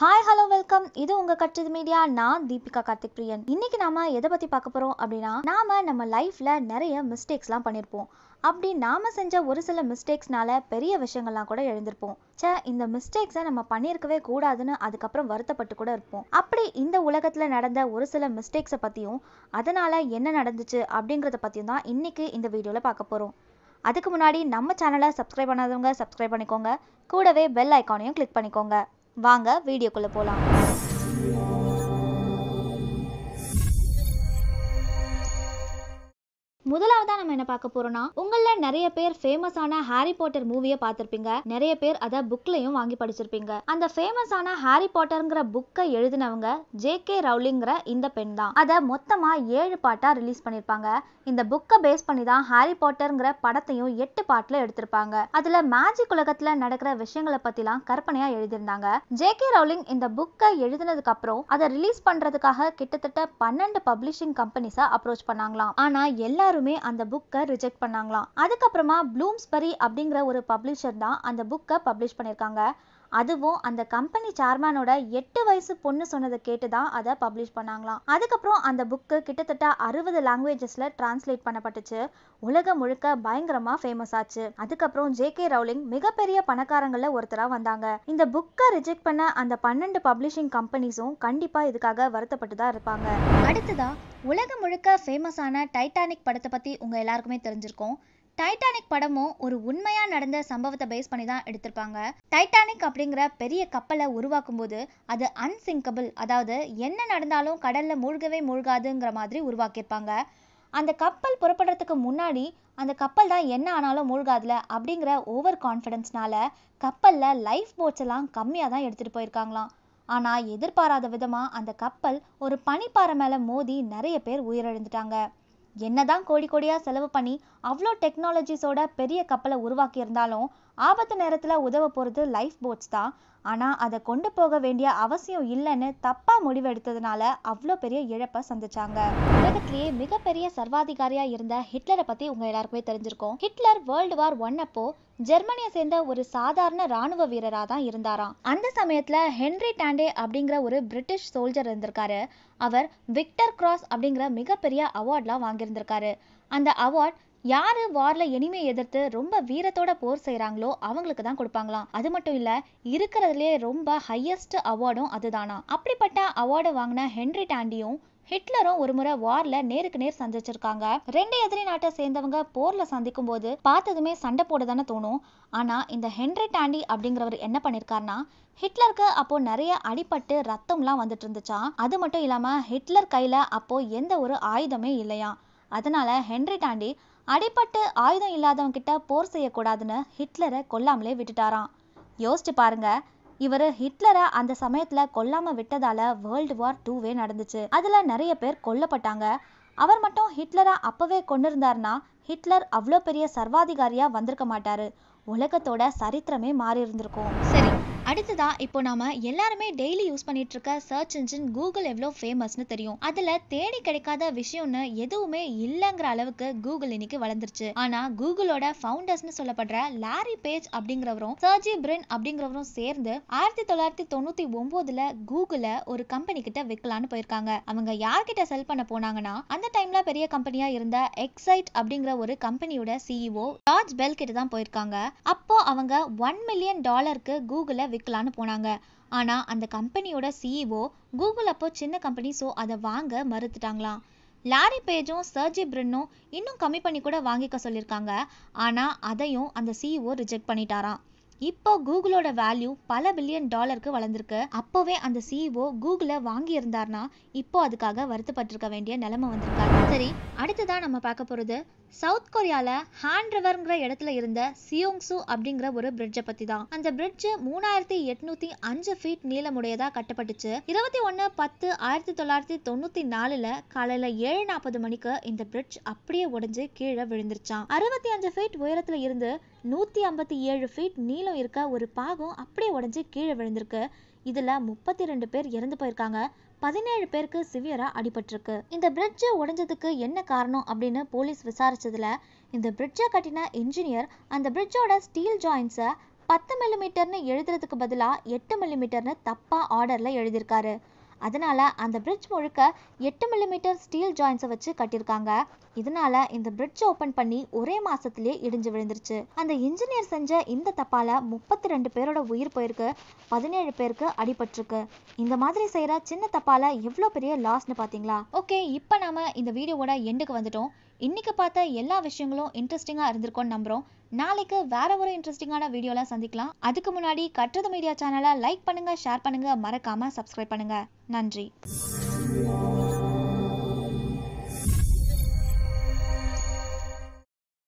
hi hello welcome இது உங்க கட்டுது மீடியா நான் தீபிகா கார்த்திக் பிரியன் இன்னைக்கு நாம எதை பத்தி பார்க்க போறோம் அப்படின்னா நாம நம்ம லைஃப்ல நிறைய மிஸ்டேக்ஸ்லாம் பண்ணியிருப்போம் அப்படி நாம செஞ்ச ஒரு சில மிஸ்டேக்ஸ்னால பெரிய விஷயங்கள்லாம் கூட எழுந்திருப்போம் சே இந்த மிஸ்டேக்ஸை நம்ம பண்ணியிருக்கவே கூடாதுன்னு அதுக்கப்புறம் வருத்தப்பட்டு கூட இருப்போம் அப்படி இந்த உலகத்தில் நடந்த ஒரு சில மிஸ்டேக்ஸை பற்றியும் அதனால் என்ன நடந்துச்சு அப்படிங்கிறத பற்றியும் தான் இன்னைக்கு இந்த வீடியோவில் பார்க்க போகிறோம் அதுக்கு முன்னாடி நம்ம சேனலை சப்ஸ்கிரைப் பண்ணாதவங்க சப்ஸ்கிரைப் பண்ணிக்கோங்க கூடவே பெல் ஐக்கானையும் கிளிக் பண்ணிக்கோங்க வாங்க வீடியோக்குள்ளே போகலாம் முதலாம் ரெண்டாவதா நம்ம என்ன பார்க்க போறோம்னா உங்கள நிறைய பேர் ஃபேமஸான ஹாரி பாட்டர் மூவியை பார்த்திருப்பீங்க நிறைய பேர் அதை புக்லையும் வாங்கி படிச்சிருப்பீங்க அந்த ஃபேமஸான ஹாரி பாட்டர்ங்கிற புக்கை எழுதினவங்க ஜே கே ரவுலிங்கிற இந்த பெண் தான் அதை மொத்தமா ஏழு பாட்டா ரிலீஸ் பண்ணிருப்பாங்க இந்த புக்கை பேஸ் பண்ணி தான் ஹாரி பாட்டர்ங்கிற படத்தையும் எட்டு பாட்டுல எடுத்திருப்பாங்க அதுல மேஜிக் உலகத்துல நடக்கிற விஷயங்களை பத்திலாம் கற்பனையா எழுதியிருந்தாங்க ஜே கே ரவுலிங் இந்த புக்கை எழுதினதுக்கு அப்புறம் அதை ரிலீஸ் பண்றதுக்காக கிட்டத்தட்ட பன்னெண்டு பப்ளிஷிங் கம்பெனிஸை அப்ரோச் பண்ணாங்களாம் ஆனா எல்லாருமே அந்த அந்த புக்கை ரிஜெக்ட் பண்ணாங்களாம் அதுக்கப்புறமா ப்ளூம்ஸ்பரி அப்படிங்கிற ஒரு பப்ளிஷர் தான் அந்த புக்கை பப்ளிஷ் பண்ணியிருக்காங்க அதுவும் அந்த கம்பெனி சேர்மேனோட எட்டு வயசு பொண்ணு சொன்னதை கேட்டு தான் அதை பப்ளிஷ் பண்ணாங்களாம் அதுக்கப்புறம் அந்த புக்கு கிட்டத்தட்ட அறுபது லாங்குவேஜஸில் டிரான்ஸ்லேட் பண்ணப்பட்டுச்சு உலகம் முழுக்க பயங்கரமாக ஃபேமஸ் ஆச்சு அதுக்கப்புறம் ஜே கே ரவுலிங் மிகப்பெரிய பணக்காரங்களில் ஒருத்தராக வந்தாங்க இந்த புக்கை ரிஜெக்ட் பண்ண அந்த பன்னெண்டு பப்ளிஷிங் கம்பெனிஸும் கண்டிப்பாக இதுக்காக வருத்தப்பட்டு தான் இருப்பாங்க அடுத்ததான் உலகம் முழுக்க ஃபேமஸான டைட்டானிக் படத்தை பற்றி உங்கள் எல்லாருக்குமே தெரிஞ்சிருக்கும் டைட்டானிக் படமும் ஒரு உண்மையாக நடந்த சம்பவத்தை பேஸ் பண்ணி தான் எடுத்திருப்பாங்க டைட்டானிக் அப்படிங்கிற பெரிய கப்பலை உருவாக்கும் போது அது அன்சிங்கபிள் அதாவது என்ன நடந்தாலும் கடலில் மூழ்கவே மூழ்காதுங்கிற மாதிரி உருவாக்கியிருப்பாங்க அந்த கப்பல் புறப்படுறதுக்கு முன்னாடி அந்த கப்பல் தான் என்ன ஆனாலும் மூழ்காதுல அப்படிங்கிற ஓவர் கான்ஃபிடென்ஸ்னால கப்பலில் லைஃப் போட்ஸ் எல்லாம் கம்மியாக தான் எடுத்துகிட்டு போயிருக்காங்களாம் ஆனால் எதிர்பாராத விதமாக அந்த கப்பல் ஒரு பனிப்பாறை மேலே மோதி நிறைய பேர் உயிரிழந்துட்டாங்க என்னதான் கோடி கோடியாக செலவு பண்ணி அவ்வளோ டெக்னாலஜிஸோட பெரிய கப்பலை உருவாக்கியிருந்தாலும் ஆபத்து நேரத்தில் உதவ போகிறது லைஃப் போட்ஸ் தான் ஆனால் அதை கொண்டு போக வேண்டிய அவசியம் இல்லைன்னு தப்பாக முடிவெடுத்ததுனால அவ்வளோ பெரிய இழப்பை சந்திச்சாங்க உலகத்திலேயே மிகப்பெரிய சர்வாதிகாரியாக இருந்த ஹிட்லரை பற்றி உங்கள் எல்லாருக்குமே தெரிஞ்சிருக்கோம் ஹிட்லர் வேர்ல்டு வார் ஒன் அப்போ ஜெர்மனியை சேர்ந்த ஒரு சாதாரண ராணுவ வீரராக தான் இருந்தாராம் அந்த சமயத்துல ஹென்ரி டாண்டே அப்படிங்கிற ஒரு பிரிட்டிஷ் சோல்ஜர் இருந்திருக்காரு அவர் விக்டர் கிராஸ் அப்படிங்கிற மிகப்பெரிய அவார்ட்லாம் வாங்கியிருந்திருக்காரு அந்த அவார்ட் யாரு வார்ல எனிமே எதிர்த்து ரொம்ப வீரத்தோட போர் செய்யறாங்களோ அவங்களுக்கு தான் கொடுப்பாங்களாம் அது மட்டும் இல்ல இருக்கிறதுலே ரொம்ப ஹையஸ்ட் அவார்டும் அதுதானா அப்படிப்பட்ட அவார்டை வாங்கின ஹென்ரி டாண்டியும் ஹிட்லரும் ஒரு முறை வார்ல நேருக்கு நேர் சந்திச்சிருக்காங்க ரெண்டு எதிரி நாட்டை சேர்ந்தவங்க போர்ல சந்திக்கும் போது பார்த்ததுமே சண்டை போட தானே தோணும் ஆனா இந்த ஹென்ரி டாண்டி அப்படிங்கிறவர் என்ன பண்ணிருக்காருன்னா ஹிட்லருக்கு அப்போ நிறைய அடிபட்டு ரத்தம்லாம் வந்துட்டு இருந்துச்சா அது மட்டும் இல்லாம ஹிட்லர் கையில அப்போ எந்த ஒரு ஆயுதமே இல்லையா அதனால ஹென்ரி டாண்டி அடிப்பட்டு ஆயுதம் இல்லாதவங்க கிட்ட போர் செய்யக்கூடாதுன்னு ஹிட்லரை கொல்லாமலே விட்டுட்டாராம் யோசிச்சு பாருங்க இவர் ஹிட்லரை அந்த சமயத்துல கொல்லாம விட்டதால வேர்ல்டு வார் டூவே நடந்துச்சு அதுல நிறைய பேர் கொல்லப்பட்டாங்க அவர் மட்டும் ஹிட்லரை அப்பவே கொண்டிருந்தார்னா ஹிட்லர் அவ்வளோ பெரிய சர்வாதிகாரியா வந்திருக்க மாட்டாரு உலகத்தோட சரித்திரமே மாறி இருந்திருக்கும் சரி அடுத்ததா இப்போ நாம எல்லாருமே டெய்லி யூஸ் பண்ணிட்டு இருக்க சர்ச் இன்ஜின் கூகுள் எவ்வளோ ஃபேமஸ்னு தெரியும் அதுல தேடி கிடைக்காத விஷயம்னு எதுவுமே இல்லைங்கிற அளவுக்கு கூகுள் இன்னைக்கு வளர்ந்துருச்சு ஆனா கூகுளோட ஃபவுண்டர்ஸ்னு சொல்லப்படுற லாரி பேஜ் அப்படிங்கிறவரும் சர்ஜி பிரின் அப்படிங்கிறவரும் சேர்ந்து ஆயிரத்தி தொள்ளாயிரத்தி தொண்ணூத்தி ஒன்பதுல கூகுள ஒரு கம்பெனி கிட்ட விற்கலான்னு போயிருக்காங்க அவங்க யார்கிட்ட செல் பண்ண போனாங்கன்னா அந்த டைம்ல பெரிய கம்பெனியா இருந்த எக்ஸைட் அப்படிங்கிற ஒரு கம்பெனியோட சிஇஓ ஜார்ஜ் பெல் கிட்ட தான் போயிருக்காங்க அப்போ அவங்க ஒன் மில்லியன் டாலருக்கு கூகுளை விற்கலான்னு போனாங்க ஆனால் அந்த கம்பெனியோட சிஇஓ e கூகுள் அப்போ சின்ன கம்பெனி ஸோ அதை வாங்க மறுத்துட்டாங்களாம் லாரி பேஜும் சர்ஜி பிரின்னும் இன்னும் கம்மி பண்ணி கூட வாங்கிக்க சொல்லியிருக்காங்க ஆனால் அதையும் அந்த சிஇஓ e ரிஜெக்ட் பண்ணிட்டாராம் இப்போ கூகுளோட வேல்யூ பல பில்லியன் டாலருக்கு வளர்ந்துருக்கு அப்போவே அந்த சிஇஓ e கூகுளை இருந்தாருன்னா இப்போ அதுக்காக வருத்தப்பட்டிருக்க வேண்டிய நிலைமை வந்திருக்காரு சரி அடுத்ததான் நம்ம பார்க்க போகிறது சவுத் கொரியால ஹான் ரிவர்ங்கிற இடத்துல இருந்த சியோங்சு அப்படிங்கிற ஒரு பிரிட்ஜை பத்தி தான் அந்த பிரிட்ஜ் மூணாயிரத்தி எட்நூத்தி அஞ்சு ஃபீட் நீளமுடையதா கட்டப்பட்டுச்சு இருபத்தி ஒன்னு பத்து ஆயிரத்தி தொள்ளாயிரத்தி தொண்ணூத்தி நாலுல காலையில ஏழு நாற்பது மணிக்கு இந்த பிரிட்ஜ் அப்படியே உடஞ்சு கீழே விழுந்துருச்சான் அறுபத்தி அஞ்சு ஃபீட் உயரத்துல இருந்து நூத்தி ஐம்பத்தி ஏழு ஃபீட் நீளம் இருக்க ஒரு பாகம் அப்படியே உடஞ்சு கீழே விழுந்திருக்கு இதில் முப்பத்தி ரெண்டு பேர் இறந்து போயிருக்காங்க பதினேழு பேருக்கு சிவியரா அடிபட்டிருக்கு இந்த பிரிட்ஜ் உடைஞ்சதுக்கு என்ன காரணம் அப்படின்னு போலீஸ் விசாரிச்சதுல இந்த பிரிட்ஜை கட்டின இன்ஜினியர் அந்த பிரிட்ஜோட ஸ்டீல் ஜாயின்ஸை பத்து மில்லிமீட்டர்னு எழுதுறதுக்கு பதிலாக எட்டு மில்லிமீட்டர்னு தப்பா ஆர்டரில் எழுதியிருக்காரு அதனால அந்த பிரிட்ஜ் முழுக்க எட்டு மில்லிமீட்டர் ஸ்டீல் ஜாயின்ஸை வச்சு கட்டியிருக்காங்க இதனால இந்த பிரிட்ஜ் ஓபன் பண்ணி ஒரே மாசத்திலேயே இடிஞ்சு விழுந்துருச்சு அந்த இன்ஜினியர் செஞ்ச இந்த தப்பால முப்பத்தி ரெண்டு பேரோட உயிர் போயிருக்கு பதினேழு பேருக்கு அடிபட்டிருக்கு இந்த மாதிரி செய்யற சின்ன தப்பால எவ்வளோ பெரிய லாஸ்னு பாத்தீங்களா ஓகே இப்போ நாம இந்த வீடியோவோட எண்டுக்கு வந்துட்டோம் இன்னைக்கு பார்த்த எல்லா விஷயங்களும் இன்ட்ரெஸ்டிங்காக இருந்திருக்கும்னு நம்புகிறோம் நாளைக்கு வேற ஒரு இன்ட்ரெஸ்டிங்கான வீடியோலாம் சந்திக்கலாம் அதுக்கு முன்னாடி கட்டுறது மீடியா சேனலை லைக் பண்ணுங்க ஷேர் பண்ணுங்க மறக்காம சப்ஸ்கிரைப் பண்ணுங்க நன்றி